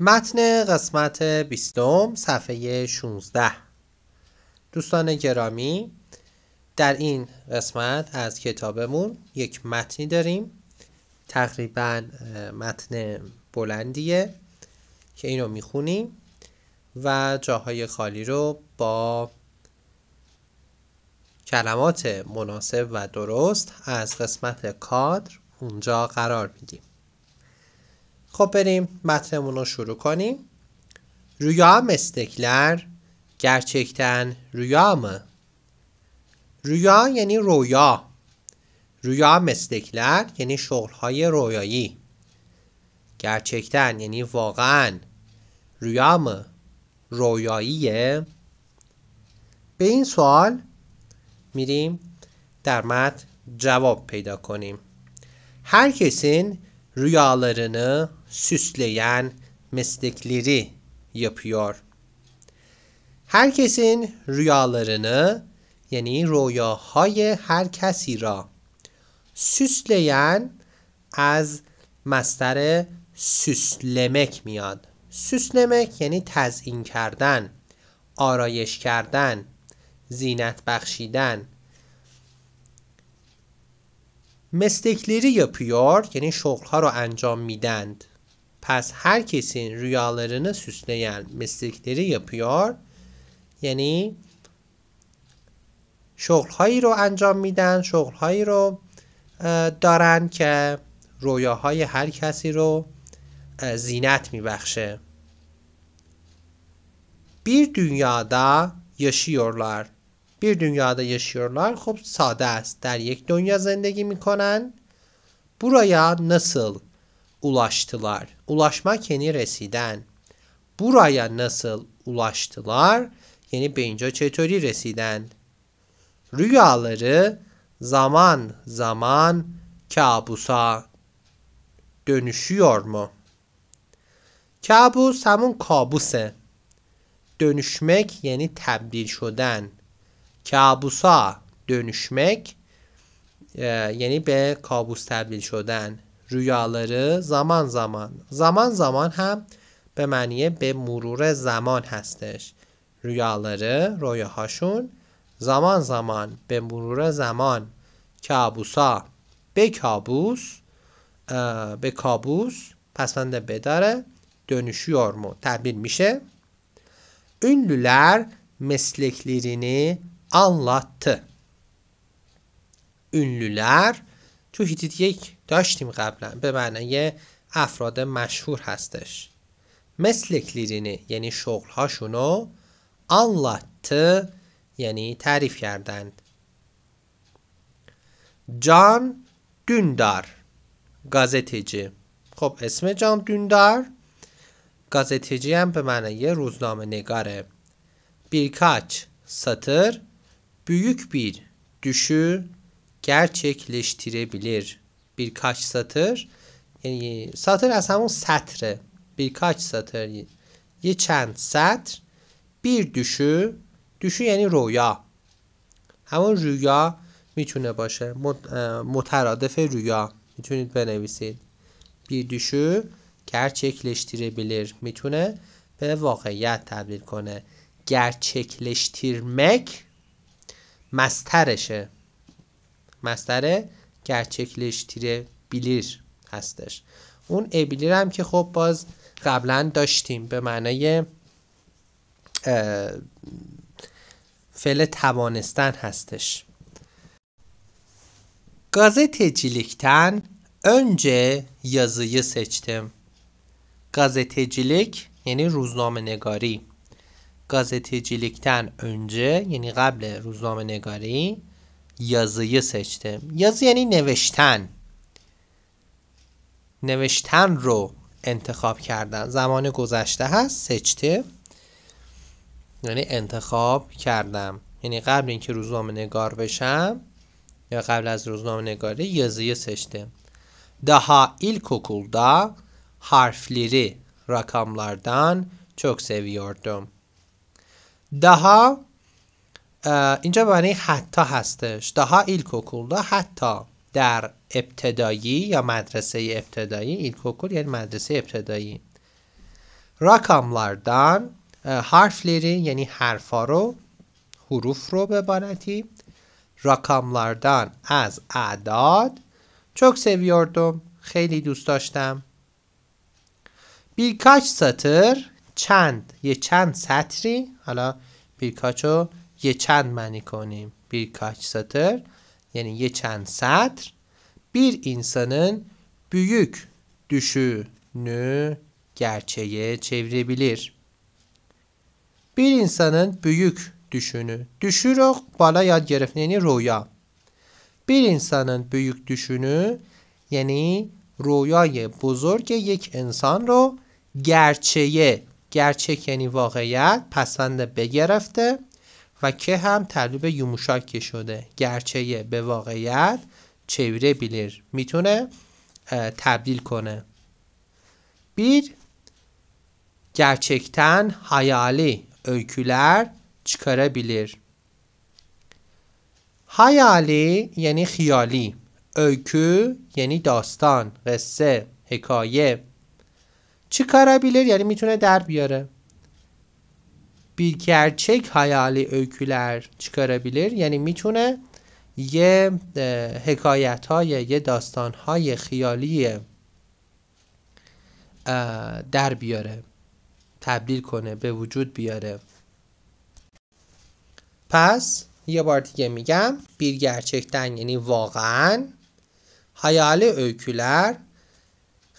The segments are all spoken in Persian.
متن قسمت بیستم صفحه 16 دوستان گرامی در این قسمت از کتابمون یک متنی داریم تقریبا متن بلندیه که اینو میخونیم و جاهای خالی رو با کلمات مناسب و درست از قسمت کادر اونجا قرار میدیم خب بریم متنمون رو شروع کنیم رویام استکلر، گرچکتن رویام رویا یعنی رویا رویا مستکلر یعنی شغلهای رویایی گرچکتن یعنی واقعا رویام mı? رویاییه به این سوال میریم در مت جواب پیدا کنیم. هر کسین رویالرنه süsleyen meslekleri yapıyor. Herkesin rüyalarını یعنی رویاهای هر کسی را سوسلین از مستر سوسلمک میاد سوسلمک یعنی تزئین کردن آرایش کردن زینت بخشیدن مستکلیری یا پیار یعنی شغلها را انجام میدند پس هر کسی رویالرین سوسنه یعنی یا یعنی شغلهایی رو انجام میدن شغلهایی رو دارن که رویاهای های هر کسی رو زینت میبخشه بیر دنیا دا یشیورلار بیر دنیا دا یشیورلار خب ساده است در یک دنیا زندگی میکنن برای نسل ulaştılar? Ulaşma yeni residen. Buraya nasıl ulaştılar? Yeni beyince çetöri residen. Rüyaları zaman zaman kabusa dönüşüyor mu? Kabus همون kabuse. Dönüşmek yani tebdil şoden. Kabusa dönüşmek e, yani be kabus tebdil şoden. رؤیاları زمان زمان زمان زمان هم به معنی به مرور زمان هستش rüyaları, رویاهاشون زمان زمان به مرور زمان کابوسا به کابوس به کابوس پسند بداره dönüşüyor mu تبدیل میشه ünlüler mesleklerini anlattı. Ünlüler تو هیتیت یک داشتیم قبلا به معنای افراد مشهور هستش مثل کلیرینه یعنی شغلهاشونو آنلات یعنی تعریف کردند جان دوندار گازتیجی خب اسم جان دوندار گازتیجی هم به معنی روزنامه نگاره بیرکاچ سطر بیوک بیر دوشو gerçekleştirebilir. Birkaç satır یعنی ساتر از همون سطره بیرکاچ ساتر یه چند سطر بیر دوشو دوشو یعنی رویا همون رویا میتونه باشه مترادف رویا میتونید بنویسید بیر دوشو gerçekleştirebilir میتونه به واقعیت تبدیل کنه gerçekleştirmek مسترشه مستر گرچکلش تیره بیلیر هستش اون ابیلیر هم که خب باز قبلا داشتیم به معنای فعل توانستن هستش اونجه önce yazıyı seçtim. Gazetecilik یعنی روزنامه نگاری. gazetecilikten اونجه یعنی قبل روزنامه نگاری یازیه سچته یازه یعنی نوشتن نوشتن رو انتخاب کردن زمان گذشته هست سچته یعنی انتخاب کردم یعنی قبل اینکه روزنامه نگار بشم یا قبل از روزنامه نگاری yazıyı seçtim. Daha دا حرفلیری rakamlardan چوک ده ها اینجا به معنی حتی هستش دها ایل دا حتی در ابتدایی یا مدرسه ابتدایی ایلکوکول یعنی مدرسه ابتدایی حرف هارفلیری یعنی حرفا رو حروف رو به ببانتی rakamlardan از اعداد چک seviyordum خیلی دوست داشتم بیرکاچ سطر چند یه چند سطری حالا بیرکاچو یه چند معنی کنیم بیر کاچ ساتر یعنی یه چند سطر بیر انسانن بیوک دوشو نو گرچه چوره بیلیر بیر انسانن بیوک دوشونو دوشو رو بالا یاد گرفت یعنی رویا بیر انسانن بیوک دوشونو یعنی رویای بزرگ یک انسان رو گرچه گرچک یعنی واقعیت پسند بگرفته و که هم تقریب که شده گرچه به واقعیت چویره بیلیر میتونه تبدیل کنه بیر گرچکتن هایالی hayali چکاره بیلیر. هایالی یعنی خیالی öykü یعنی داستان قصه حکایه بیلیر یعنی میتونه در بیاره bir gerçek hayali öyküler çıkarabilir. Yani میتونه یه حکایت های یه داستان های خیالی در بیاره تبدیل کنه به وجود بیاره پس یه بار دیگه میگم bir یعنی واقعا حیال öyküler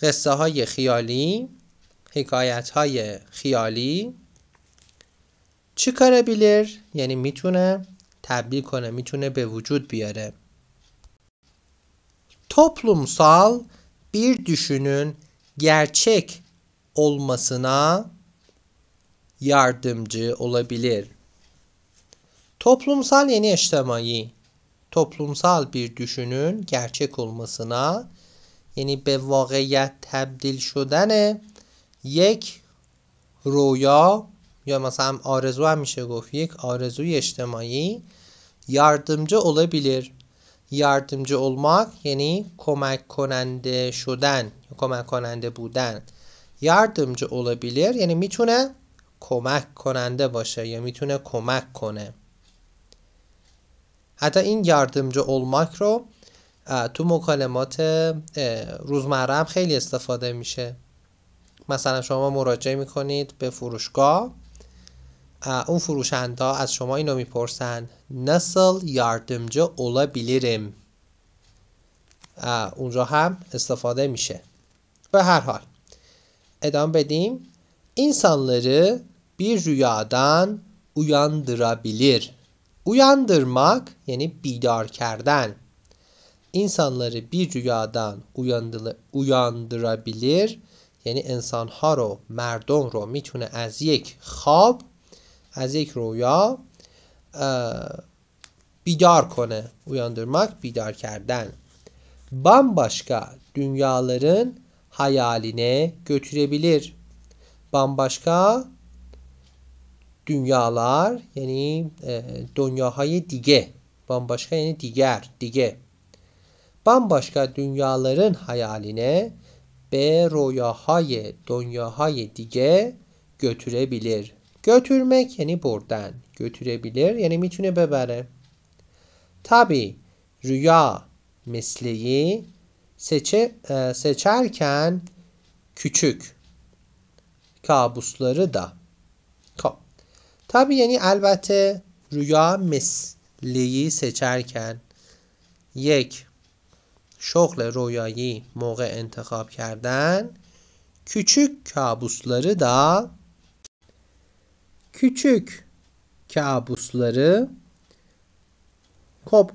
قصه های خیالی حکایت های خیالی چی کاره بیلر؟ یعنی میتونه تبدیل کنه میتونه به وجود بیاره toplumsal bir düşünün gerçek olmasına yardımcı olabilir. Toplumsal yeni eştemai toplumsal bir düşünün gerçek olmasına yani به واقعیت تبدیل شدن یک رویا یا مثلا آرزو هم میشه گفت یک آرزوی اجتماعی yardımcı olabilir یاردمجه اولماک یعنی کمک کننده شدن کمک کننده بودن اوله بیلیر یعنی میتونه کمک کننده باشه یا میتونه کمک کنه حتی این یاردمجه اولماک رو تو مکالمات روزمره هم خیلی استفاده میشه مثلا شما مراجعه میکنید به فروشگاه اون فروشنده از شما اینو میپرسن نسل یاردمجه اولا بیلیرم اونجا هم استفاده میشه به هر حال ادامه بدیم insanları اویاندرا rüyadan اویاندرمک یعنی بیدار کردن kerden. بی bir اویاندرا بیلیر یعنی انسانها رو مردم رو میتونه از یک خواب از یک رویا بیدar کنه uyandırmak بیدار کردن bambaşka dünyaların hayaline götürebilir. Bambaşka dünyalar yani e, dünyahay dige bambaşka yani diğer dige bambaşka dünyaların hayaline ve royahay dünyahay dige götürebilir. Götürmek yani بردن. Götürebilir یعنی میتونه ببره. Tabi rüya mesleği seçe, e, seçerken küçük kabusları da. Tabi yani elbette rüya mesleği seçerken یک شغل رویایی موقع انتخاب کردن کوچک کابوسları da küçük کابوسları خب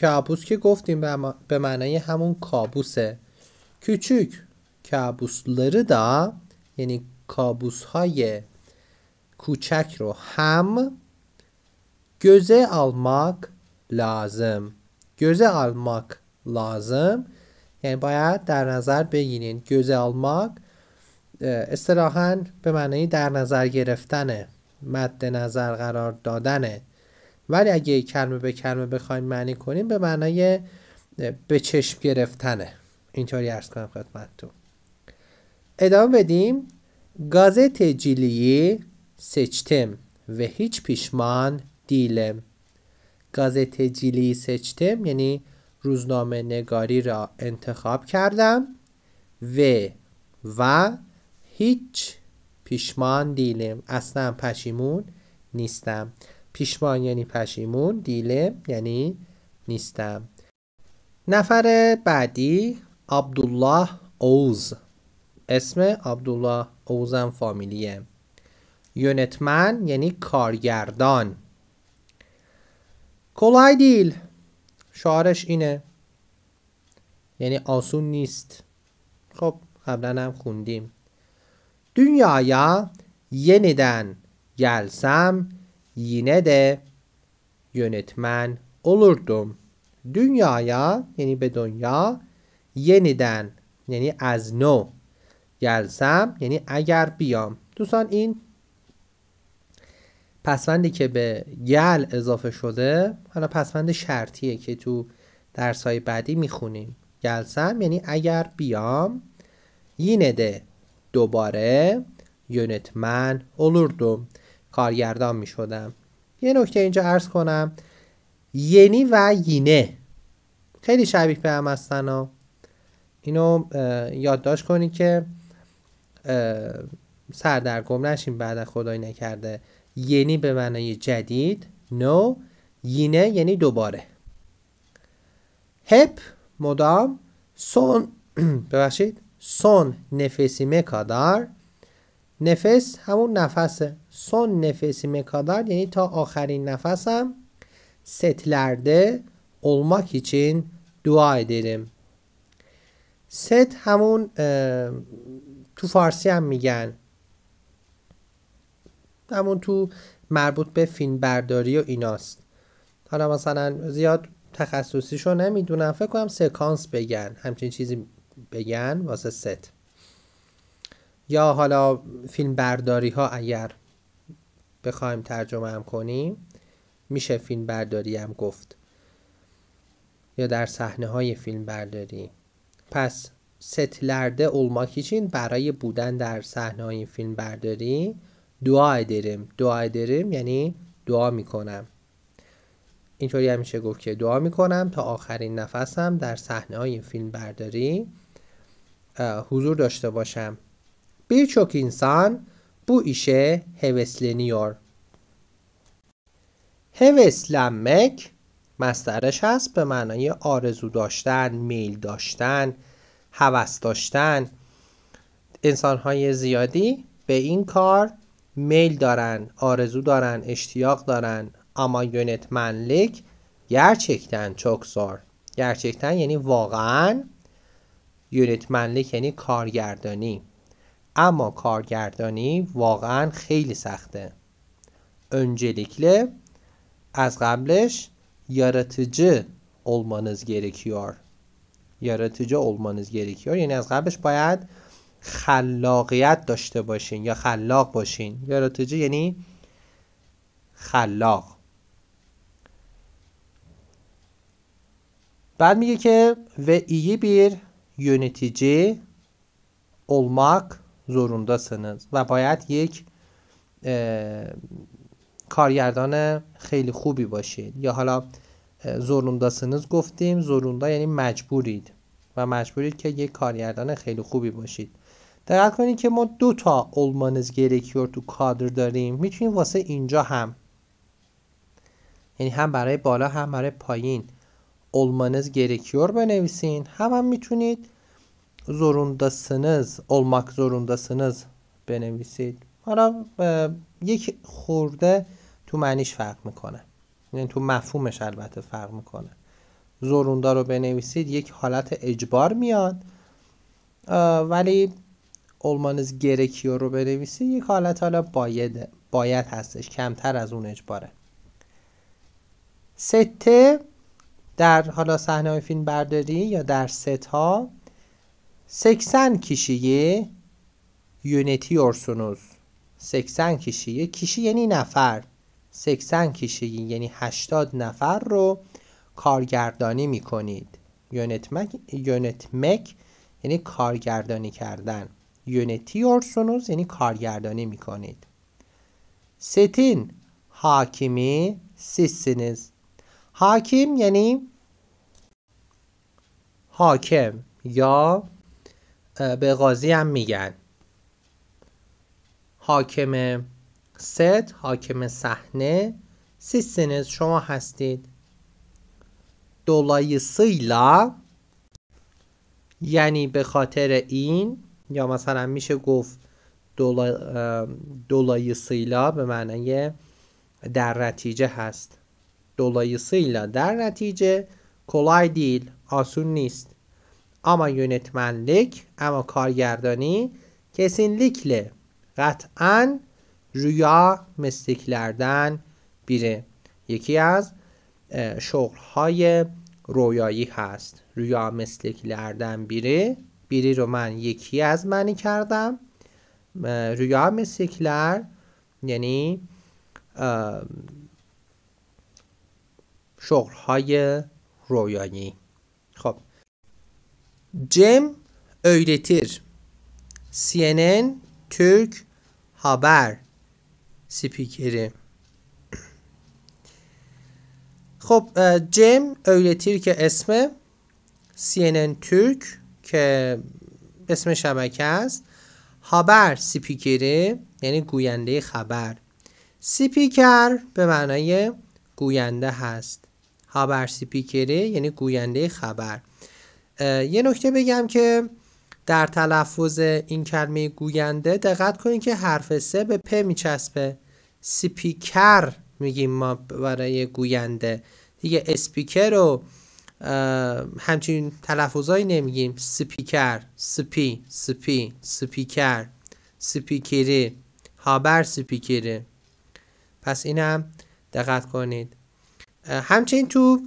کابوس که گفتیم به معنای همون کابوسه کوچیک کابوسları da یعنی کابوس های کوچک رو هم göze almak lazım. Göze almak lazım. یعنی باید در نظر بگیرین göze almak استراحاً به معنای در نظر گرفتنه مد نظر قرار دادنه ولی اگه کلمه به کلمه بخوایم معنی کنیم به معنای به چشم گرفتنه اینطوری ارز کنم خدمتتون ادامه بدیم گاز جیلیی سچتم و هیچ پیشمان دیلم گاز جیلی سچتم یعنی روزنامه نگاری را انتخاب کردم و و هیچ پیشمان دیلم اصلا پشیمون نیستم پیشمان یعنی پشیمون دیلم یعنی نیستم نفر بعدی عبدالله اوز اسم عبدالله اوزم فامیلیه یونتمن یعنی کارگردان کلای دیل شعارش اینه یعنی آسون نیست خب قبلا هم خوندیم Dünyaya yeniden gelsem yine de yönetmen olurdum. Dünyaya yani be dünya yeniden yani az no gelsem yani eğer biyam دوستان این پسوندی که به گل اضافه شده حالا پسوند شرطیه که تو درسای بعدی میخونیم گلسم یعنی اگر بیام یینده دوباره یونتمن الوردو کارگردان می شدم یه نکته اینجا عرض کنم ینی و ینه خیلی شبیه به هم هستن ها اینو یادداشت کنید که سردرگم نشین بعد خدای نکرده ینی به معنای جدید نو ینه یعنی دوباره هپ مدام سون ببخشید سون نفسی مکادر نفس همون نفسه سون نفسی مکادر یعنی تا آخرین نفسم ستلرده اولماک چین دعا ایدیرم ست همون تو فارسی هم میگن همون تو مربوط به فیلم برداری و ایناست حالا مثلا زیاد تخصصیشو نمیدونم فکر کنم سکانس بگن همچین چیزی بگن واسه ست یا حالا فیلم برداری ها اگر بخوایم ترجمه هم کنیم میشه فیلم برداری هم گفت یا در صحنه های فیلم برداری پس ستلرده olmak için برای بودن در صحنه های فیلم برداری دعا دریم دعا دریم یعنی دعا میکنم اینطوری هم میشه گفت که دعا میکنم تا آخرین نفسم در صحنه های فیلم برداری حضور داشته بو ایشه هوس ایشه هوس هوسلمک مسترش هست به معنای آرزو داشتن، میل داشتن، هوس داشتن. انسانهای زیادی به این کار میل دارن، آرزو دارن، اشتیاق دارن. اما یونت منلک çok zor. یرچکتن یعنی واقعا منلیک یعنی کارگردانی اما کارگردانی واقعا خیلی سخته öncelikle از قبلش یارتجه اولمانز gerekiyor یارتجه اولمانز یعنی از قبلش باید خلاقیت داشته باشین یا خلاق باشین یارتجه یعنی خلاق بعد میگه که و ایی بیر yönetici olmak zorundasınız و باید یک کارگردان خیلی خوبی باشید یا حالا زورونداسنز گفتیم زوروندا یعنی مجبورید و مجبورید که یک کارگردان خیلی خوبی باشید دقت کنید که ما دو تا olmanız تو کادر داریم میتونیم واسه اینجا هم یعنی هم برای بالا هم برای پایین olmanız gerekiyor بنویسین hemen میتونید zorundasınız olmak zorundasınız بنویسید حالا یک خورده تو معنیش فرق میکنه یعنی تو مفهومش البته فرق میکنه زوروندا رو بنویسید یک حالت اجبار میاد ولی olmanız gerekiyor رو بنویسید یک حالت حالا باید هستش کمتر از اون اجباره سته در حالا صحنه فیلم برداری یا در ست ها 80 kişiyi yönetiyorsunuz. 80 یه کیشی یعنی نفر سکسن kişiyi یعنی هشتاد نفر رو کارگردانی می کنید یونیت مک یعنی کارگردانی کردن اورسونوز یعنی کارگردانی می کنید ستین حاکمی سیسینز حاکم یعنی حاکم یا به قاضی هم میگن حاکم ست حاکم صحنه سیستینز شما هستید سیلا یعنی به خاطر این یا مثلا میشه گفت دولای سیلا به معنی در نتیجه هست Dolayısıyla der netice kolay değil, asun نیست. Ama yönetmenlik, اما کارگردانی kesinlikle قطعا rüya mesleklerden biri. یکی از شغلهای رویایی هست رویا مسلکلردن بیری بیری رو من یکی از معنی کردم رویا مسلکلر یعنی شغلهای رویانی خب سی این CNN ترک هابر سپیکری خب جم öğretir که اسم CNN ترک که اسم شبکه است هابر سپیکره یعنی گوینده خبر سپیکر به معنای گوینده هست هابر یعنی گوینده خبر یه نکته بگم که در تلفظ این کلمه گوینده دقت کنید که حرف سه به پ میچسبه سپیکر میگیم ما برای گوینده دیگه اسپیکر رو همچین تلفظهایی نمیگیم سپیکر سپی سپی سپیکر سپیکری هابر سپیکری پس اینم دقت کنید همچنین تو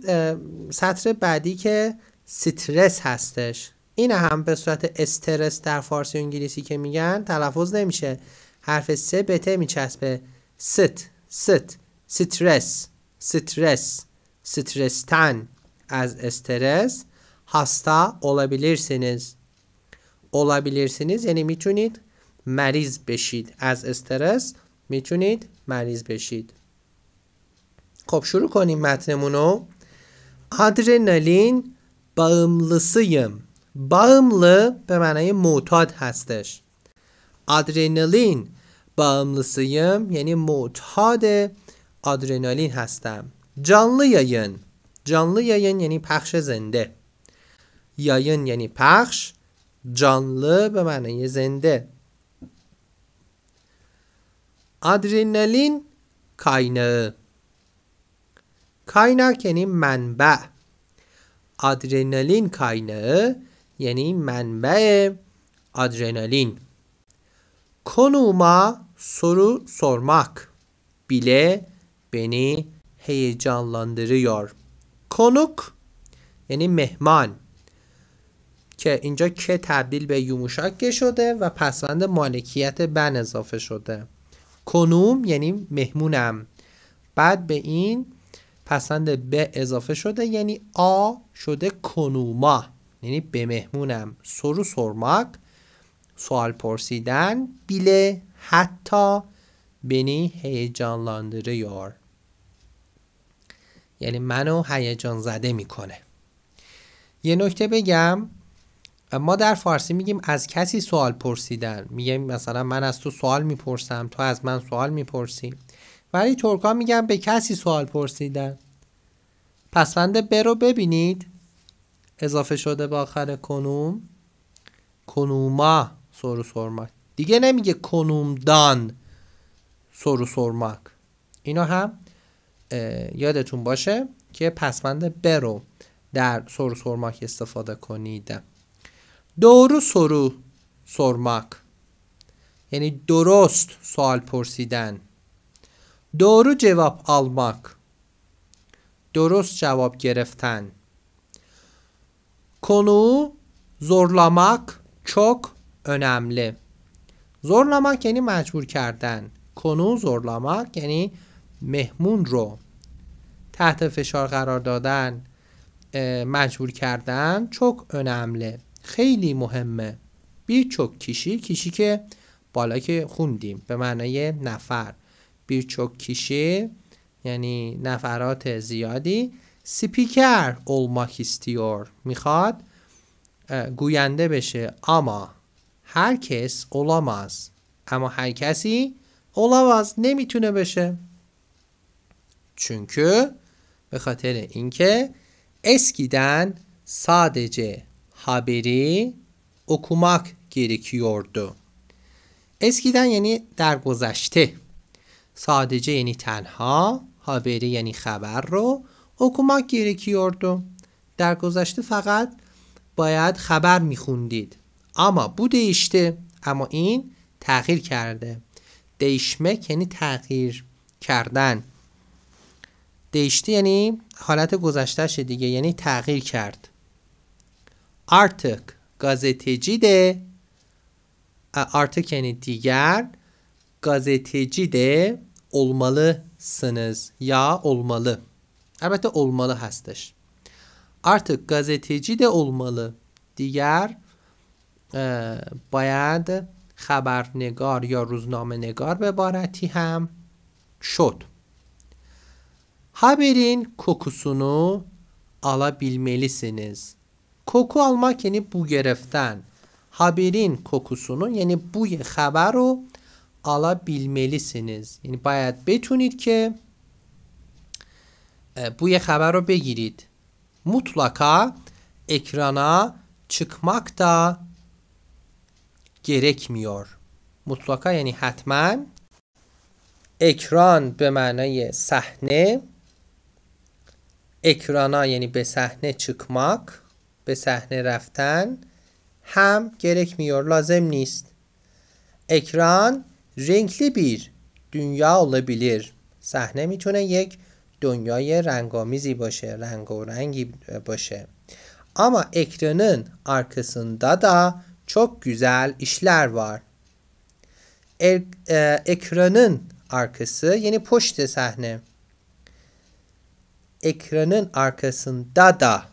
سطر بعدی که سترس هستش این هم به صورت استرس در فارسی انگلیسی که میگن تلفظ نمیشه حرف سه به ت میچسبه ست ست سترس سترس سترستن از استرس هاستا olabilirsiniz olabilirsiniz یعنی میتونید مریض بشید از استرس میتونید مریض بشید خب شروع کنیم متنمون رو آدرنالین باملسیم باملا به معنای معتاد هستش آدرنالین باملسیم یعنی معتاد آدرنالین هستم جانلی یاین جانلی یاین یعنی پخش زنده یاین یعنی پخش جانلی به معنای زنده آدرنالین کاینه کایناک یعنی منبع آدرنالین کاینه یعنی منبع آدرنالین سرو soru sormak بینی beni heyecanlandırıyor. کنوک یعنی مهمان که اینجا که تبدیل به یوموشاک شده و پسوند مالکیت بن اضافه شده کنوم یعنی مهمونم بعد به این پسند به اضافه شده یعنی آ شده کنوما یعنی به مهمونم سرو سرماک سوال پرسیدن بیله حتی بینی لاندره یار یعنی منو هیجان زده میکنه یه نکته بگم ما در فارسی میگیم از کسی سوال پرسیدن میگیم مثلا من از تو سوال میپرسم تو از من سوال میپرسی ولی ترکا میگن به کسی سوال پرسیدن پسند برو ببینید اضافه شده به آخر کنوم کنوما سر سرمک دیگه نمیگه کنوم دان سر اینا هم یادتون باشه که پسند برو در سورو سرماک استفاده کنید دورو سرو سرماک یعنی درست سوال پرسیدن Doğru جواب آلماک درست جواب گرفتن. کنو zorlamak چوک önemli. Zorlamak یعنی مجبور کردن. کنو zorlamak یعنی مهمون رو تحت فشار قرار دادن مجبور کردن چک önemli. خیلی مهمه. بیچوک کشی کشی که بالا که خوندیم به معنای نفر birçok kişi یعنی نفرات زیادی سپیکر olmak میخواد گوینده بشه اما هرکس کس olamaz اما هر کسی olamaz نمیتونه بشه چونکه به خاطر اینکه اسکیدن سادجه haberi okumak gerekiyordu اسکیدن یعنی در گذشته سادجه یعنی تنها haberi یعنی خبر رو گیره gerekiyordu در گذشته فقط باید خبر میخوندید اما بوده ایشته اما این تغییر کرده دیشمک یعنی تغییر کردن دیشته یعنی حالت گذشتهش دیگه یعنی تغییر کرد آرتک گازتجیده ده، آرتک یعنی دیگر gazeteci ده. olmalısınız. Ya olmalı. Elbette olmalı hastaş. Artık gazeteci de olmalı. Diğer e, باید خبرنگار ya ruzname نگار به بارتی هم شد. Haberin kokusunu alabilmelisiniz. Koku almak yani bu gereften. Haberin kokusunu yani bu haber o alabilmelisiniz Yani باید بتونید ki bu haber رو begirid. mutlaka ekrana çıkmak da gerekmiyor mutlaka yani حتما ekran به معنای صحنه ekrana yani be sahne çıkmak be sahne raften hem gerekmiyor lazım نیست ekran Renkli bir دنیا olabilir صحنه میتونه یک دنیای رنگامیزی باشه رنگ و رنگی باشه ama ekranın arkasında da çok güzel işler var. Er, e, ekranın arkası yani poşte sahne. Ekranın arkasında da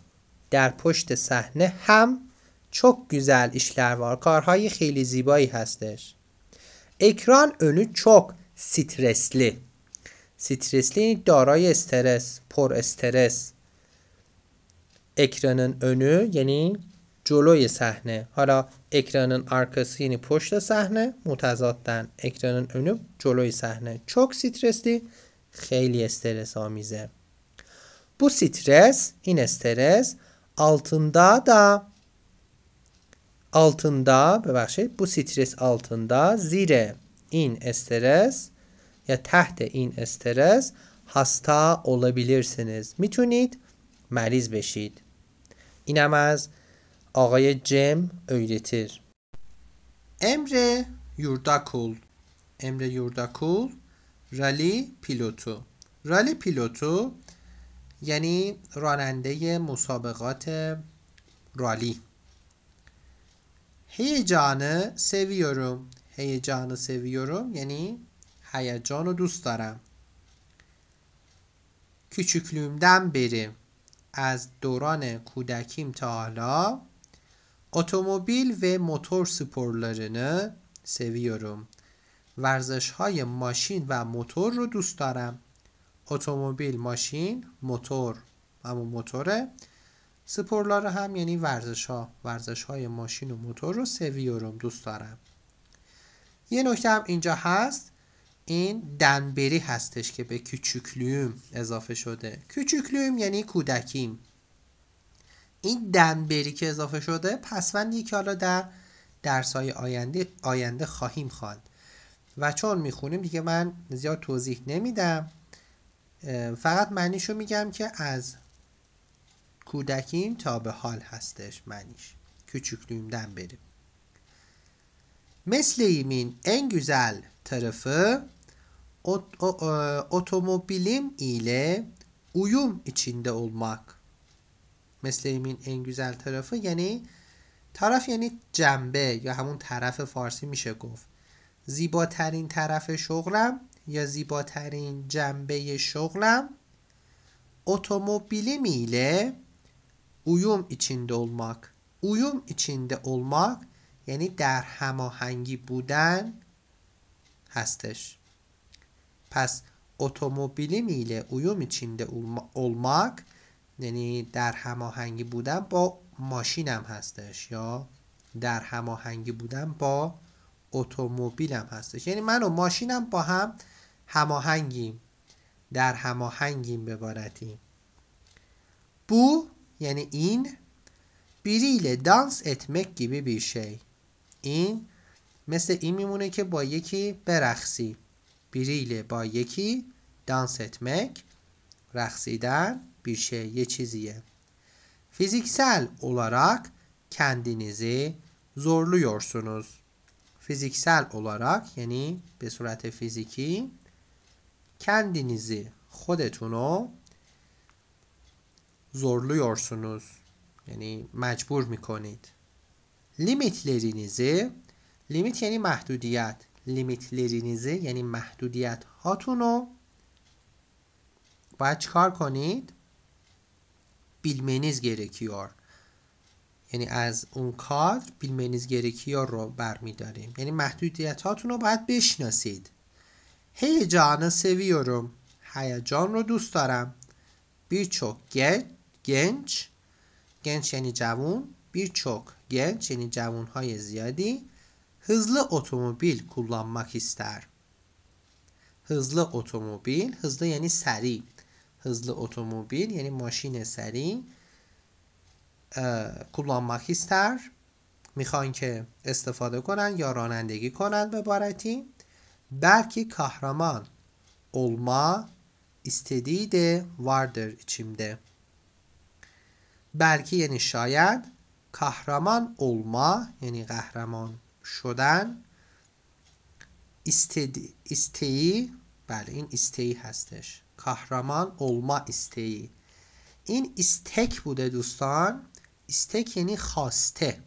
در پشت صحنه هم çok güzel işler var. کارهای خیلی زیبایی هستش. Ekran önü çok stresli. Stresli دارای استرس پر استرس ekranın önü yeni جلوی sahne. حالا ekranın arkası یعنی پشت صحنه متضادن ekranın önü جلوی sahne çok stresli خیلی استرس آمیزه bu stres این استرس altında da altında ببخشید بو سیتریس altında زیر این استرس یا تحت این استرس هستا olabilirsiniz میتونید مریض بشید اینم از آقای جم öğretir Emre Yurdakul Emre Yurdakul رالی پیلوتو رالی پیلوتو یعنی راننده مسابقات رالی Heyecanı seviyorum. seviyorum یعنی هیجانو دوست دارم. کچکلومدن بریم. از دوران کودکیم تا حالا اتومبیل و موتور سپورلرنه seviyorum. ورزش های ماشین و موتور رو دوست دارم. اتومبیل ماشین موتور اما موتوره سپورلار هم یعنی ورزش ها ورزش های ماشین و موتور رو سویورم دوست دارم یه نکته هم اینجا هست این دنبری هستش که به کچکلیوم اضافه شده کچکلیوم یعنی کودکیم این دنبری که اضافه شده پسوندی که حالا در درس آینده, آینده خواهیم خواند و چون میخونیم دیگه من زیاد توضیح نمیدم فقط معنیشو میگم که از کودکیم تا به حال هستش منیش کوچکلویم دن بریم مثل ایمین این گزل طرفه اتومبیلیم ایله اویوم ایچینده اولمک مثل ایمین این گزل طرفه یعنی طرف یعنی جنبه یا همون طرف فارسی میشه گفت زیباترین طرف شغلم یا زیباترین جنبه شغلم اتومبیلی ایله uyum içinde olmak uyum içinde olmak یعنی در هماهنگی بودن هستش پس اتومبیلی میله اویوم içinde اولماک یعنی در هماهنگی بودن با ماشینم هستش یا در هماهنگی بودن با اتومبیلم هستش یعنی من و ماشینم با هم هماهنگیم در هماهنگیم به بو Yani in biriyle dans etmek gibi bir şey. In mesela in میمونه که با یکی برقصی Biriyle با یکی dans etmek رقصیدن bir şey یه چیزیه fiziksel olarak kendinizi zorluyorsunuz fiziksel olarak yani به صورت fiziki kendinizi خودتونو zorluyorsunuz. Yani mecbur میکنید. limitlerinizi limit یعنی محدودیت لرینیزه یعنی محدودیت هاتون رو باید چکار کنید؟ بیلمنیز gerekiyor. یعنی از اون کادر بیلمنیز گرکیار رو برمیداریم. یعنی محدودیت هاتون رو باید بشناسید. هیجان seviyorum. هیجان رو دوست دارم. بیچو گنج گنج یعنی جوون birçok گنج یعنی های زیادی hızlı اتومبیل kullanmak ister. Hızlı اتومبیل hızlı یعنی سریع. Hızlı اتومبیل یعنی ماشین سریع kullanmak ister. میخوان که استفاده کنن یا رانندگی کنن به بارتی بلکه kahraman olma istediği de بلکه یعنی شاید کهرمان اولما یعنی قهرمان شدن استدی استی بله این استی هستش کهرمان اولما استی این استک بوده دوستان استک یعنی خواسته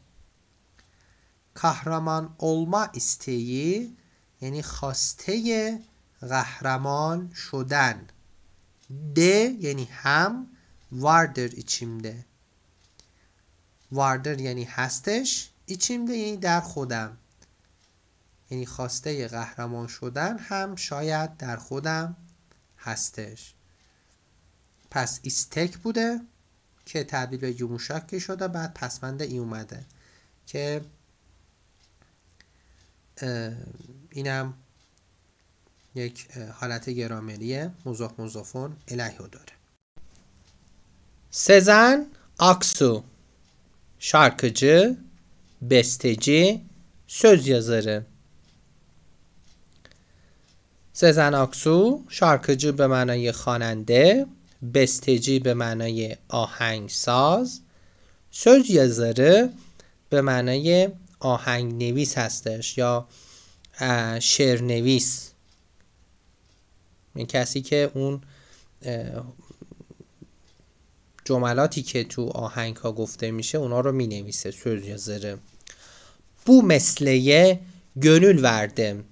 کهرمان اولما استی یعنی خواسته قهرمان شدن د یعنی هم وردر ایچیمده ده واردر یعنی هستش ده یعنی در خودم یعنی خواسته قهرمان شدن هم شاید در خودم هستش پس ایستک بوده که تبدیل به یوموشاکی شده بعد پسمند ای اومده که اینم یک حالت گرامری مضاف مضافون الهیو داره سزن آکسو şarkıcı, besteci, söz yazarı. سزن آکسو شارکجو به معنای خواننده بستجی به معنای آهنگساز سوز یزاره به معنای آهنگ نویس هستش یا شعر نویس این کسی که اون جملاتی که تو آهنگ ها گفته میشه اونا رو مینویسه söz yazarı. Bu mesleye gönül verdim.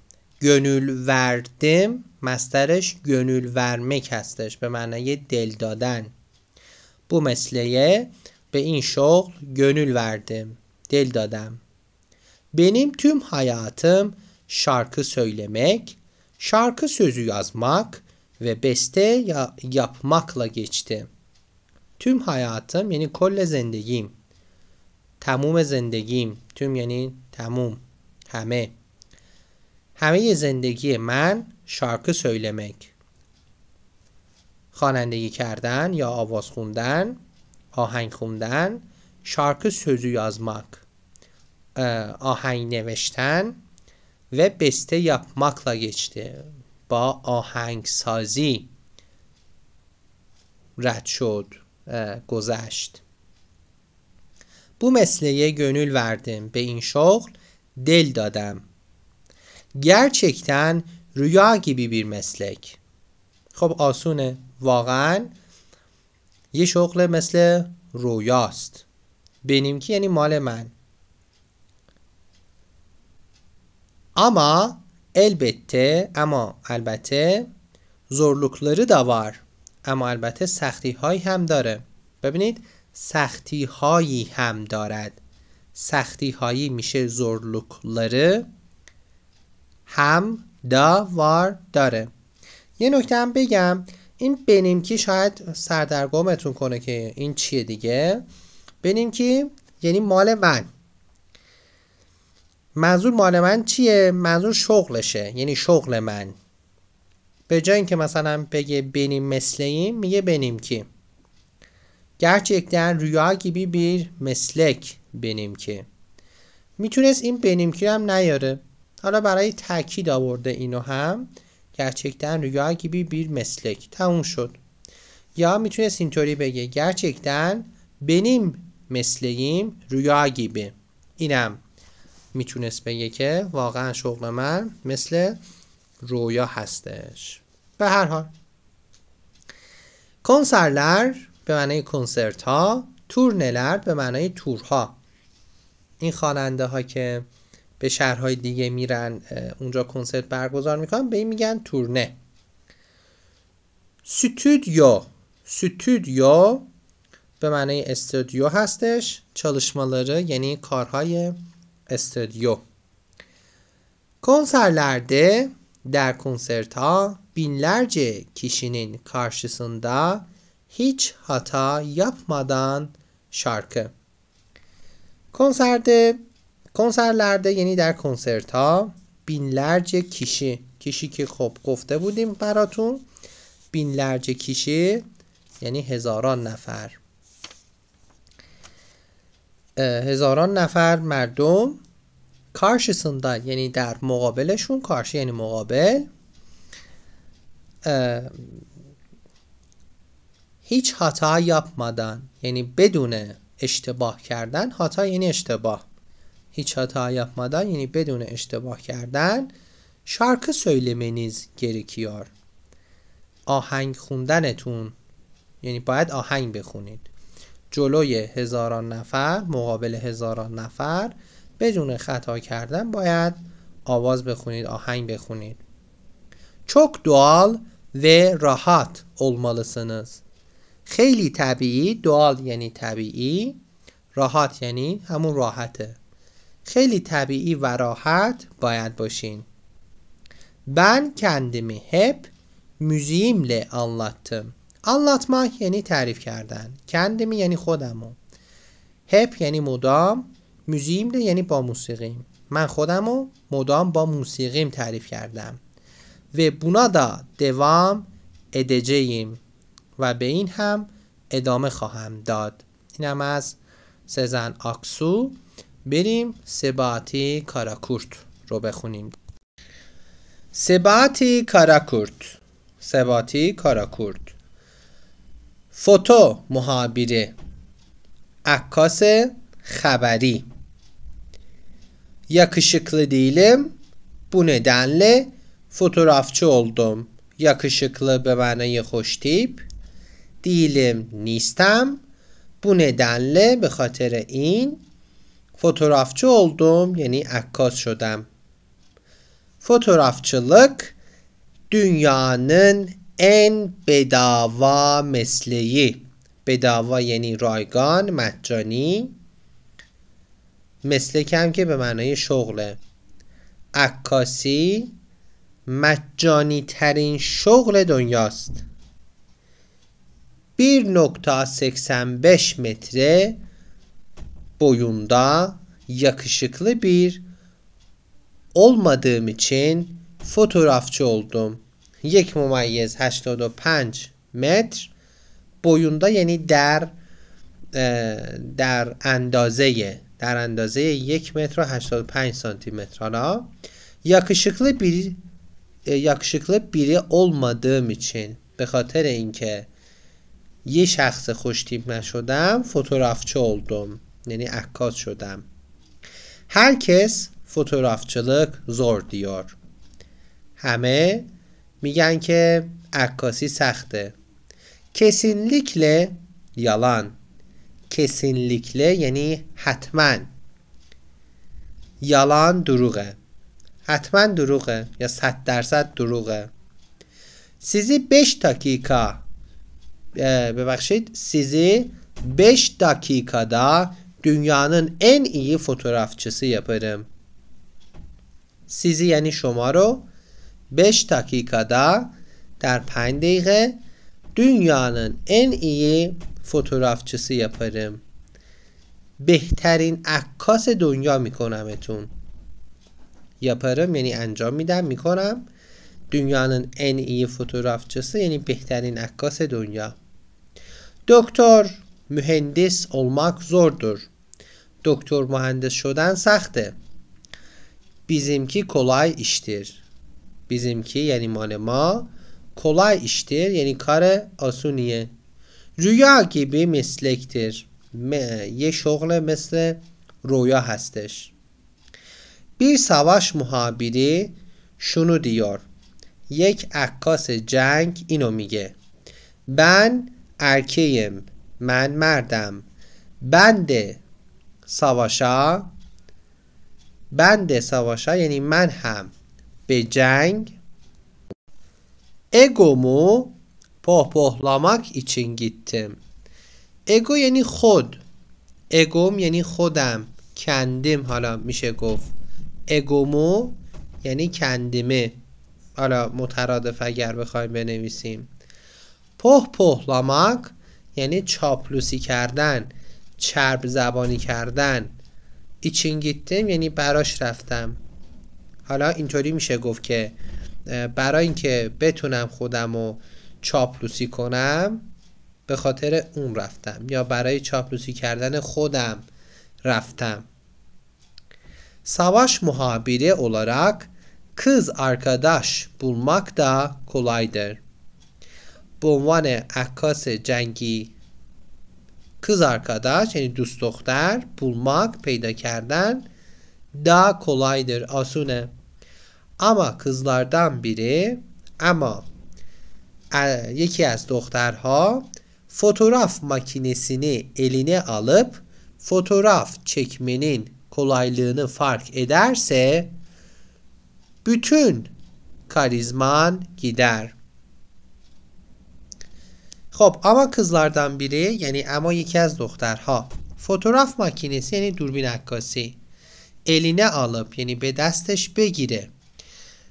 گönül verdim مسترش گنول ورمک هستش به معنای دل دادن بو مثلیه به این شغل گنول وردم دل دادم benim tüm hayatım şarkı söylemek, şarkı sözü yazmak ve beste ya yapmakla geçti. توم حیاتم یعنی کل زندگیم تموم زندگیم توم یعنی تموم همه همه زندگی من شارک سویلمک خانندگی کردن یا آواز خوندن آهنگ خوندن شارک سوزو یازمک. آهنگ نوشتن و بسته یا مکلا گشته. با آهنگ سازی رد شد گذشت بو مثل یه گنول وردم به این شغل دل دادم گرچکتن رویاگی بی بیر مثلک خب آسونه واقعا یه شغل مثل رویاست بنیم که یعنی مال من اما البته اما البته زورلوکلری دوار اما البته سختی هایی هم داره ببینید سختی هایی هم دارد سختی هایی میشه زورلوکلره هم دا وار داره یه نکته هم بگم این بنیمکی شاید سردرگمتون کنه که این چیه دیگه بنیمکی یعنی مال من منظور مال من چیه؟ منظور شغلشه یعنی شغل من به جای اینکه مثلا بگه benim مثلیم میگه benim در gerçekten گیبی بیر مثلک بنیم که. میتونست این benimki هم نیاره حالا برای تاکید آورده اینو هم در رویا گیبی بیر مثلک. تموم شد یا میتونست اینطوری بگه بنیم مثل این رویا gibi اینم میتونست بگه که واقعا شغل من مثل رویا هستش به هر حال کنسرلر به معنی کنسرت ها تورنلر به معنای تورها این خواننده ها که به شهرهای دیگه میرن اونجا کنسرت برگزار میکنن به این میگن تورنه ستودیو ستودیو به معنی استودیو هستش چالشمالاره یعنی کارهای استودیو کنسرلرده در ها، بینلرج kişinin هیچ هیچ هاتا مادن شارکه. کنسرت کنسرلرده یعنی در کنسرت ها بینلرج کیشی کیشی که خب گفته بودیم براتون بینلرج کیشی یعنی هزاران نفر هزاران نفر مردم سندن یعنی در مقابلشون کارش یعنی مقابل هیچ هاتا yapmadan یعنی بدون اشتباه کردن هاتا یعنی اشتباه هیچ hata yapmadan یعنی بدون اشتباه کردن شارک سویلمنیز گریکیار آهنگ خوندنتون یعنی باید آهنگ بخونید جلوی هزاران نفر مقابل هزاران نفر بدون خطا کردن باید آواز بخونید آهنگ بخونید چوک دوال و راحت olmalısınız. خیلی طبیعی دوال یعنی طبیعی راحت یعنی همون راحته خیلی طبیعی و راحت باید باشین کندمی کندمی موزیم لی آنلاتم آنلاتما یعنی تعریف کردن. کندمی یعنی خودمو. هپ یعنی مدام. ده یعنی با موسیقیم من خودم رو مدام با موسیقیم تعریف کردم و دا دوام ادجهیم و به این هم ادامه خواهم داد اینم از سزن آکسو بریم سباتی کاراکورت رو بخونیم سباتی کاراکورت سباتی کاراکورت فوتو محابیره عکاس خبری yakışıklı değilim. Bu nedenle fotoğrafçı oldum. Yakışıklı به bana hoş tip. nistem Bu nedenle nedenle به خاطر این fotoğrafçı oldum Yani akkos şodem fotoğrafçılık dünyanın en bedava mesleği bedava yani raygan, مجانی مسلک هم که به معنای شغله اکاسی مجانی ترین شغل دنیاست 1.85 متر 85 metre بویوندا yakışıklı bir olmadığım için fotoğrafçı oldum. Yek 85 متر بویوندا یعنی در در اندازه در اندازه یک متر و 85 سانتی metrara yakışıklı bir یکشکل بیری اولماده میچین به خاطر اینکه یه شخص خوشتیب نشدم فوتورافچه اولدم یعنی عکاس شدم هرکس فوتوگرافچılık زور دیار همه میگن که اکاسی سخته کسینلیکله یالان کسینلیکله یعنی حتما یالان دروغه حتما دروغه یا صد درصد دروغه سیزی بش تاکیکا ببخشید سیزی بش تاکیکا دا دنیانن این ای فوتورافچسی یپرم سیزی یعنی شمارو رو بش تاکیکا دا در پنج دقیقه دنیانن این ای فوتورافچسی یپرم بهترین عکاس دنیا میکنم اتون یپرم یعنی انجام میدم میکنم دنیا این ای e فوتورافچسی یعنی بهترین عکاس دنیا دکتر مهندس اولماک زوردور دکتر مهندس شدن سخته بیزیم کی کلای اشتیر بیزیم کی یعنی مال ما کلای اشتیر یعنی کار آسونیه رویا gibi مثلکتر یه شغل مثل رویا هستش بیر سواش محابیری شنو دیار یک عکاس جنگ اینو میگه من ارکیم من مردم بند سواشا بند سواشا یعنی من هم به جنگ اگومو pohpohlamak için gittim. اگو یعنی خود اگوم یعنی خودم کندیم حالا میشه گفت اگومو یعنی کندیمه حالا مترادف اگر بخوایم بنویسیم په لامک یعنی چاپلوسی کردن چرب زبانی کردن ایچین گیتم یعنی براش رفتم حالا اینطوری میشه گفت که برای اینکه بتونم خودمو رو، چاپلوسی کنم به خاطر اون رفتم یا برای چاپلوسی کردن خودم رفتم سواش muhabiri اولاراک kız arkadaş bulmak da kolaydır. به عنوان عکاس جنگی کز arkadaş یعنی دوست دختر bulmak پیدا کردن دا kolaydır آسونه اما kızlardan biri اما Ee, yeki az doktorha fotoğraf makinesini eline alıp fotoğraf çekmenin kolaylığını fark ederse bütün karizman gider. خب اما kızlardan biri yani ama yeki az doktorha fotoğraf makinesi yani dürbün akkasi eline alıp yani be destش بگیره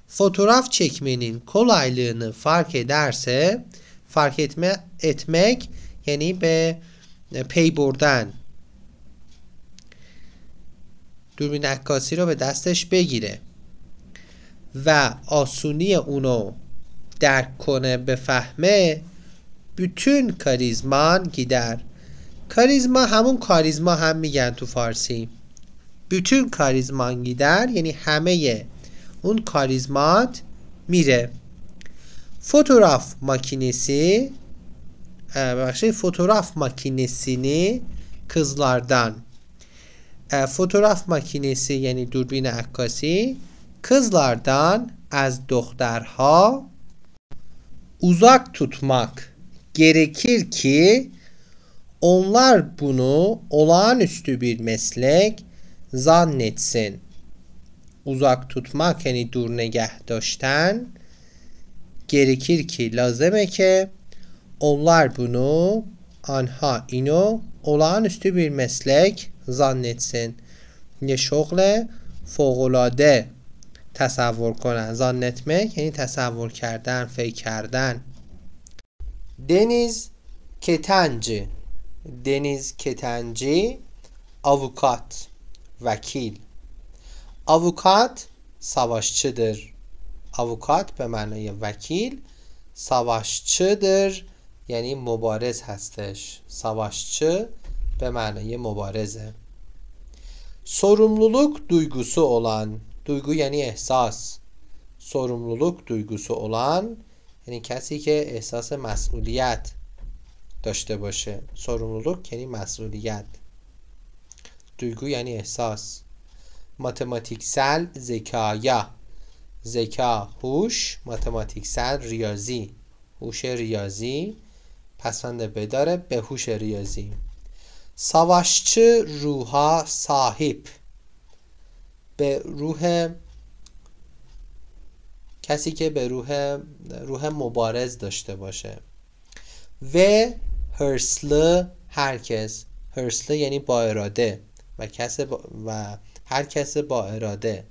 fotoğraf çekmenin kolaylığını fark ederse fark etme etmek یعنی به پی دوربین عکاسی رو به دستش بگیره و آسونی اونو درک کنه بفهمه bütün کاریزمان در کاریزما همون کاریزما هم میگن تو فارسی bütün کاریزمان گیدر یعنی همه Un karizmat mire. Fotoğraf makinesi e, şey fotoğraf makinesini kızlardan. E, fotoğraf makinesi yani dürbün akkasi kızlardan az doktorha uzak tutmak gerekir ki onlar bunu olağanüstü bir meslek zannetsin. اوزاک توتماک یعنی دور نگه داشتن gerekir ki لازمه که onlar bunu آنها اینو olağanüstü bir meslek zannetsin یه شغل فوقلاده تصور کنن zannetmek یعنی تصور کردن فکر کردن دنیز کتنجی دنیز کتنجی آووکات وکیل avukat savaşçıdır. Avukat به معنای وکیل savaşçıdır Yani مبارز هستش savaşçı به معنای مبارزه sorumluluk duygusu olan duygu yani احساس sorumluluk duygusu olan yani کسی ki احساس مسئولیت داشته باشه sorumluluk yani مسئولیت duygu yani احساس ماتماتیک سل زکایا زکا هوش ماتماتیک سل ریاضی هوش ریاضی پسند بداره به هوش ریاضی ساواشچه روها صاحب به روح کسی که به روح روح مبارز داشته باشه و هرسله هرکس هرسله یعنی با اراده و کس و herkese با اراده،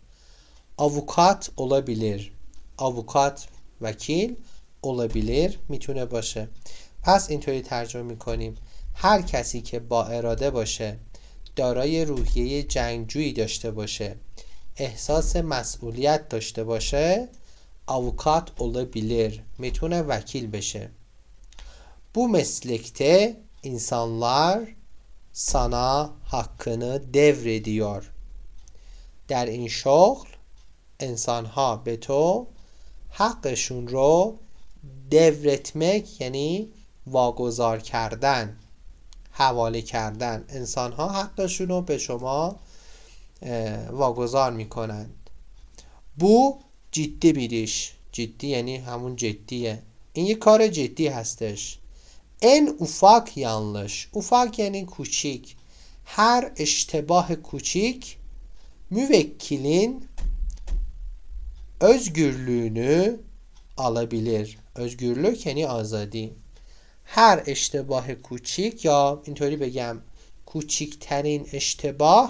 Avukat olabilir. Avukat وکیل olabilir میتونه باشه پس اینطوری ترجمه میکنیم هر کسی که با اراده باشه دارای روحیه جنگجویی داشته باشه احساس مسئولیت داشته باشه avukat olabilir میتونه وکیل بشه بو مسلکته insanlar سنا حقنی devrediyor در این شغل انسان ها به تو حقشون رو دورتمک یعنی واگذار کردن حواله کردن انسان ها حقشون رو به شما واگذار میکنند بو جدی بیریش جدی یعنی همون جدیه این یه کار جدی هستش این اوفاک یانلش اوفاک یعنی کوچیک هر اشتباه کوچیک müvekkilin özgürlüğünü alabilir. Özgürlük yani azadi. Her اشتباه کوچیک یا اینطوری بگم کوچیکترین اشتباه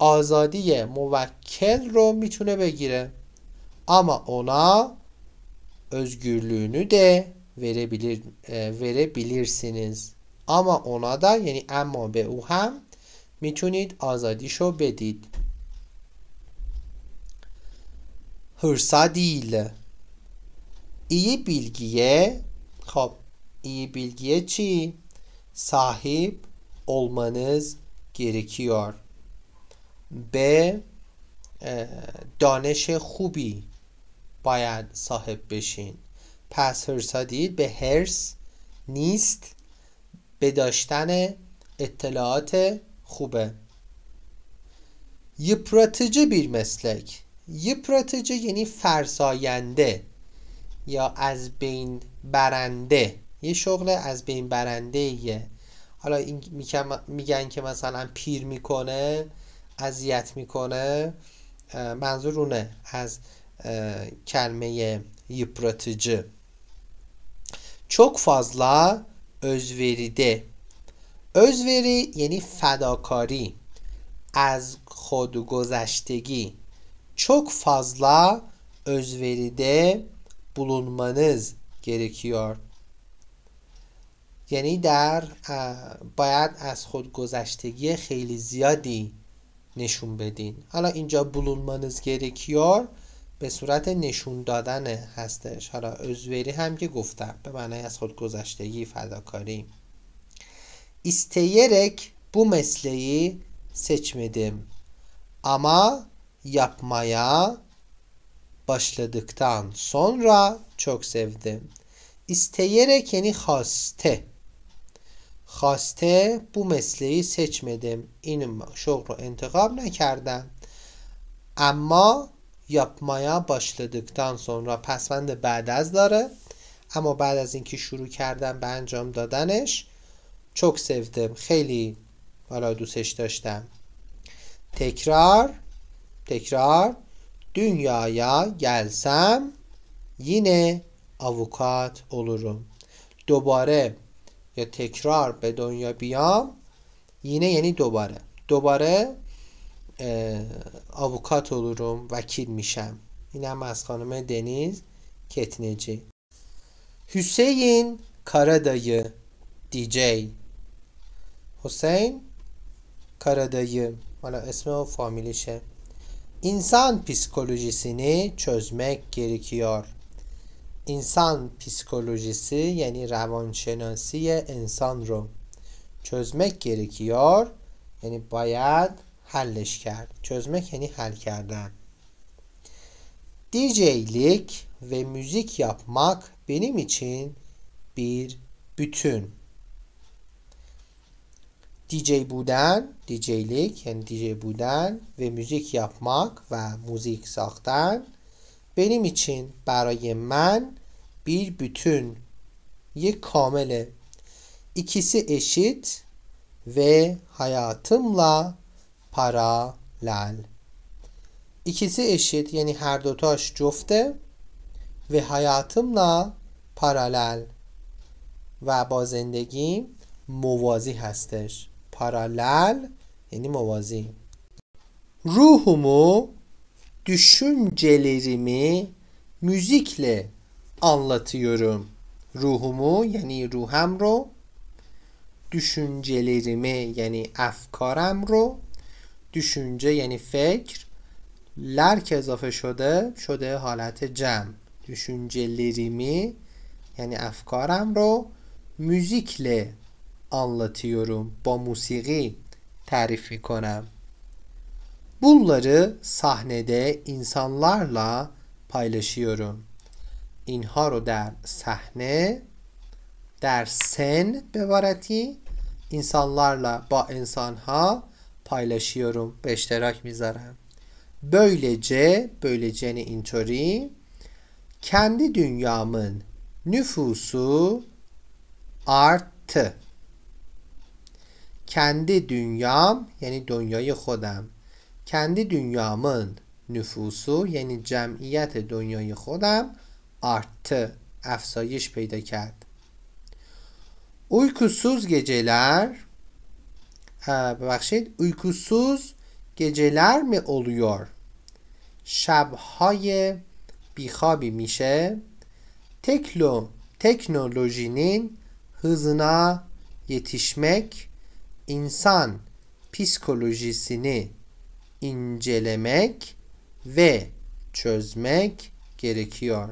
آزادی muvekkil ro mitune begire, ama ona özgürlüğünü de verebilir e, verebilirsiniz. Ama ona da yani ama be u هم میتونید آزادیشو بدید هرسا دیل ای بیلگیه خب ای بیلگیه چی؟ صاحب olmanız gerekiyor. به دانش خوبی باید صاحب بشین پس هرسا دیل به هرس نیست به داشتن اطلاعات خوبه yıpratıcı bir meslek yıpratıcı یعنی فرساینده یا از بین برنده یه شغل از بین برنده یه حالا این میگن که مثلا پیر میکنه اذیت میکنه منظور اونه از کلمه yıpratıcı çok fazla özveride özveri یعنی فداکاری از خودگذشتگی çok fazla özveride bulunmanız gerekiyor یعنی در باید از خودگذشتگی خیلی زیادی نشون بدین حالا اینجا بلونمانز گرکیار به صورت نشون دادن هستش حالا ازوری هم که گفتم به معنای از خودگذشتگی فداکاری isteyerek بو mesleği seçmedim. اما yapmaya başladıktan سنرا چک سودم İsteyerek yani خاسته خاسته بو مسلی سچمدم این شغل رو انتخاب نکردم اما یاپمایا باشلدکتان سنرا پسوند بعد از داره اما بعد از اینکه شروع کردم به انجام دادنش Çok sevdim. Heli. Bayağı دوستش داشتم. Tekrar tekrar dünyaya gelsem yine avukat olurum. Dobare ya tekrar به دنیا بیام yine yeni dobare. Dobare e, avukat olurum, vekil میشم. اینم از خانم دنیز کتنجی. Hüseyin Karadayı DJ Hüseyin Karadayı. Hala esme o familişe. İnsan psikolojisini çözmek gerekiyor. İnsan psikolojisi yani revanşenasiye insan رو çözmek gerekiyor. Yani bayağı حلش کرد. Çözmek yani hal کردن. DJ'lik ve müzik yapmak benim için bir bütün. دیجی بودن دیجی لیک یعنی دیجی بودن و موزیک یاپماک و موزیک ساختن بینیم ایچین برای من بیر بیتون یک کامله ایکیسی اشید و حیاتملا پارالل ایکیسی اشید یعنی هر دوتاش جفته و حیاتملا پارالل و با زندگیم موازی هستش پارالل یعنی موازی روحمو دشنجلیمی موزیکل آنلاتیورم روحمو یعنی روحم رو دشنجلیمی یعنی افکارم رو دشنجه یعنی فکر لرک اضافه شده شده حالت جم دشنجلیمی یعنی افکارم رو موزیکل anlatıyorum. Ba musiki tarif میکنم. Bunları sahnede insanlarla paylaşıyorum. اینها رو der, sahne, der sen به insanlarla ba insanha paylaşıyorum به اشتراک میذارم böylece böylece'ni اینطوری kendi dünyamın nüfusu arttı kendi dünyam yani dünyayı خودم kendi dünyamın nüfusu yani cemiyet dünyayı خودم arttı افزایش پیدا کرد uykusuz geceler ببخشید uykusuz geceler mi oluyor شبهای بیخوابی میشه teklo teknolojinin hızına yetişmek insan psikolojisini incelemek ve çözmek gerekiyor.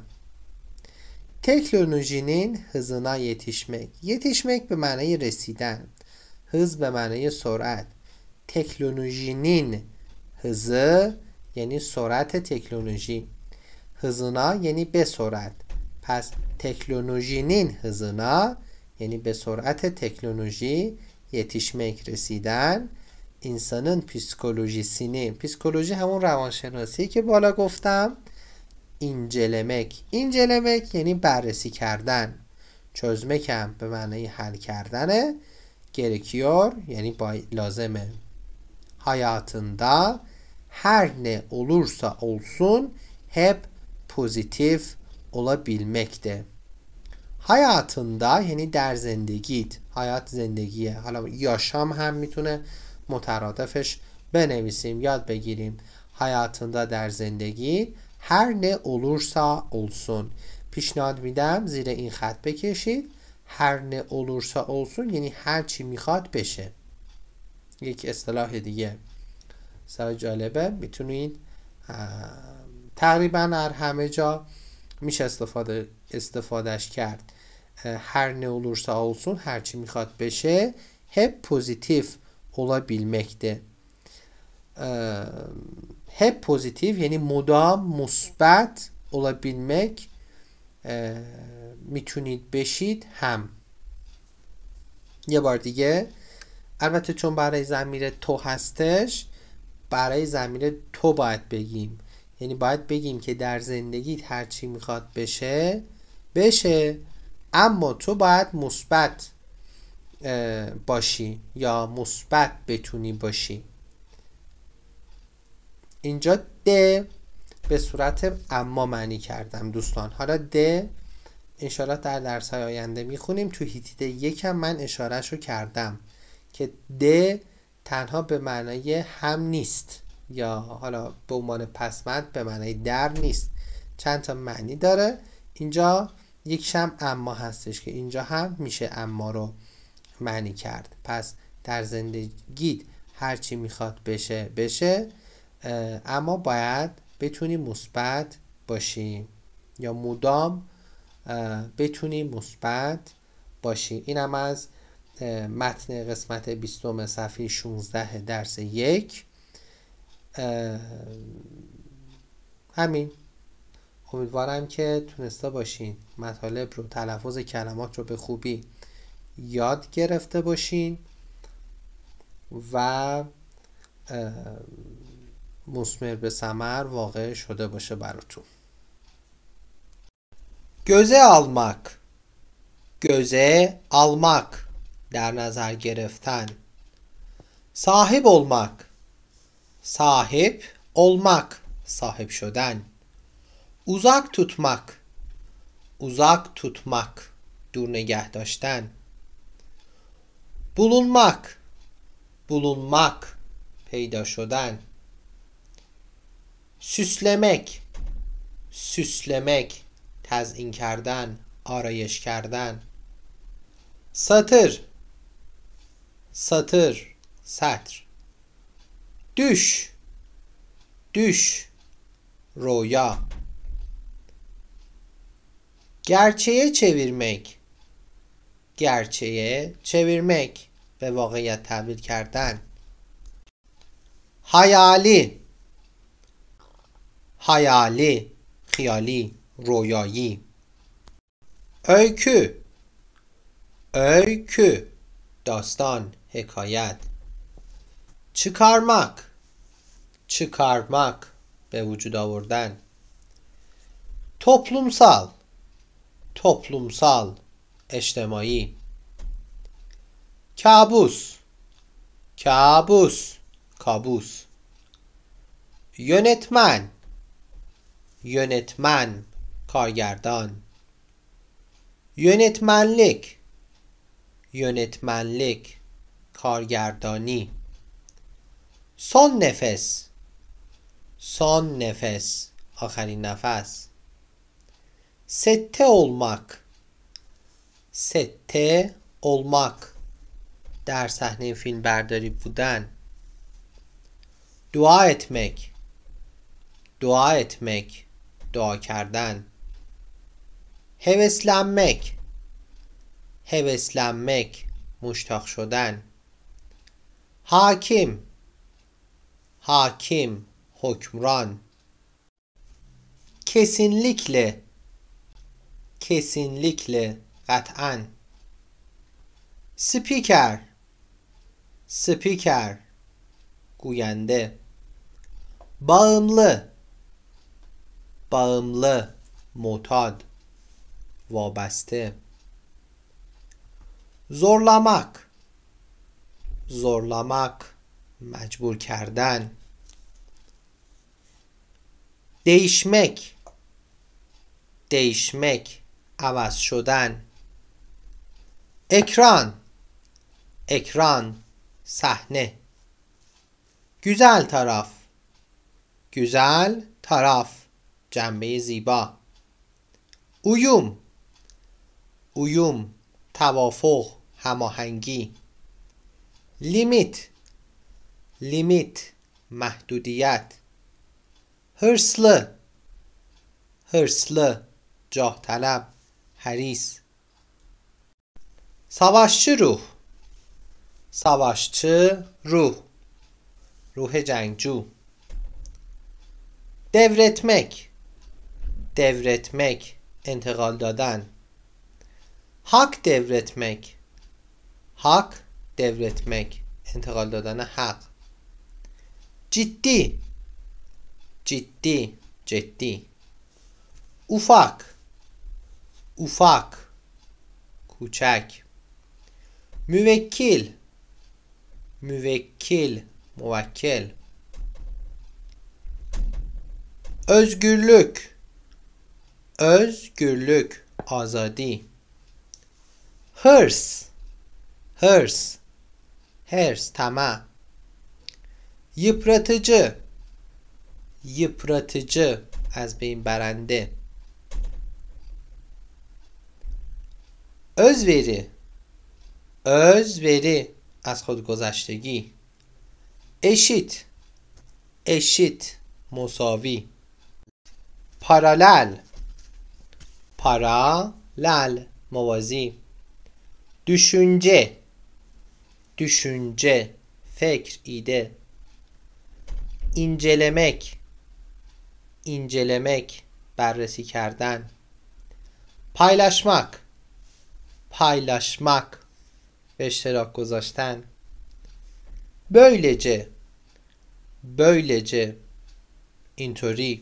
Teknolojinin hızına yetişmek. Yetişmek bir manayı residen. Hız bir manayı sorat. Teknolojinin hızı yani sorat teknoloji. Hızına yani be sorat. Pes teknolojinin hızına yani be sorat teknoloji yetişmek, رسیدن انسانın psikolojisini psikoloji همون روانشناسی که بالا گفتم incelemek incelemek یعنی بررسی کردن çözmek هم به معنی حل کردنه gerekiyor یعنی با لازمه hayatında her ne olursa olsun hep pozitif olabilmekte. hayatında یعنی در زندگیت حیات زندگیه حالا شام هم میتونه مترادفش بنویسیم یاد بگیریم hayatında در زندگی هر نه اولورسا اولسون پیشنهاد میدم زیر این خط بکشید هر نه اولورسا اولسون یعنی هر چی میخواد بشه یک اصطلاح دیگه سر جالبه میتونید تقریبا هر همه جا میشه استفاده استفادهش کرد هر ne olursa olsun her میخواد mihat beşe hep pozitif olabilmekte. hep pozitif یعنی مدام مثبت olabilmek میتونید بشید هم یه بار دیگه البته چون برای زمیر تو هستش برای زمیر تو باید بگیم یعنی باید بگیم که در زندگیت هرچی میخواد بشه بشه اما تو باید مثبت باشی یا مثبت بتونی باشی اینجا د به صورت اما معنی کردم دوستان حالا د انشالله در درس های آینده میخونیم تو هیتیده یکم من اشارهش رو کردم که د تنها به معنای هم نیست یا حالا به عنوان پسمند به معنای در نیست چند تا معنی داره اینجا یک شم اما هستش که اینجا هم میشه اما رو معنی کرد پس در زندگیت هرچی میخواد بشه بشه اما باید بتونی مثبت باشی یا مدام بتونی مثبت باشی اینم از متن قسمت 20 صفحه 16 درس یک همین امیدوارم که تونسته باشین مطالب رو تلفظ کلمات رو به خوبی یاد گرفته باشین و مسمر به سمر واقع شده باشه براتون گوزه آلمک گوزه آلمک در نظر گرفتن صاحب olmak صاحب olmak صاحب شدن Uzak tutmak. Uzak tutmak. Dur negah داشتن. Bulunmak. Bulunmak. Peyda şoden. Süslemek. Süslemek. Tezin kerden. Arayış kerden. Satır. Satır. satır, Düş. Düş. Roya gerçeğe çevirmek gerçeğe çevirmek به واقعیت تبدیل کردن hayali, حیالی خیالی رویایی öykü öykü داستان حکایت çıkarmak çıkarmak به وجود آوردن toplumsal toplumsal, اجتماعی کابوس کابوس کابوس یونتمن یونتمن کارگردان یونتمنلک یونتمنلک کارگردانی سان نفس سان نفس آخرین نفس Sette olmak. Sette olmak. در صحنه فیلم برداری بودن دعا etmek دعا etmek دعا کردن هوسلنمک هوسلنمک مشتاق شدن حاکم حاکم حکمران kesinlikle Kesinlikle. Kat'an. Spiker. Spiker. Guyende. Bağımlı. Bağımlı. Motad. Vabeste. Zorlamak. Zorlamak. Mecbur kerdن değişmek değişmek عوض شدن اکران اکران صحنه گوزل طرف گزل طرف جنبه زیبا اویوم اویوم توافق هماهنگی لیمیت لیمیت محدودیت هرسله هرسله جاه طلب Haris Savaşçı ruh Savaşçı ruh Ruh cengcu Devretmek Devretmek انتقال dadan. Hak devretmek hak devretmek انتقال دادن حق Ciddi, ciddi, جدی ufak ufak, küçük. Müvekkil, müvekkil, muvakkil. Özgürlük, özgürlük, azadi. Hırs, hırs, hırs, tamam. Yıpratıcı, yıpratıcı, az بین برنده özveri özveri از خودگذشتگی eşit eşit مساوی paralel paralel موازی düşünce düşünce fikr ide incelemek incelemek بررسی کردن paylaşmak paylaşmak ve iştirak گذاشتن böylece böylece اینطوری